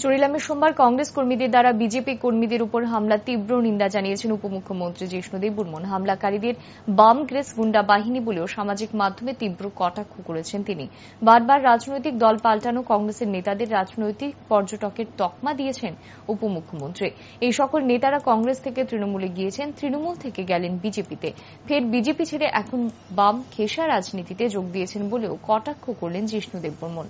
চুরিলামে সোমবার কংগ্রেস কর্মীদের দ্বারা বিজেপি কর্মীদের উপর হামলা তীব্র নিন্দা জানিয়েছেন উপমুখ্যমন্ত্রী জিষ্ণুদেব বর্মন হামলাকারীদের বাম গ্রেস গুন্ডা বাহিনী বলেও সামাজিক মাধ্যমে তীব্র কটাক্ষ করেছেন তিনি বারবার রাজনৈতিক দল পাল্টানো কংগ্রেসের নেতাদের রাজনৈতিক পর্যটকের তকমা দিয়েছেন উপমুখ্যমন্ত্রী এই সকল নেতারা কংগ্রেস থেকে তৃণমূলে গিয়েছেন তৃণমূল থেকে গেলেন বিজেপিতে ফের বিজেপি ছেড়ে এখন বাম খেসা রাজনীতিতে যোগ দিয়েছেন বলেও কটাক্ষ করলেন জিষ্ণুদেব বর্মন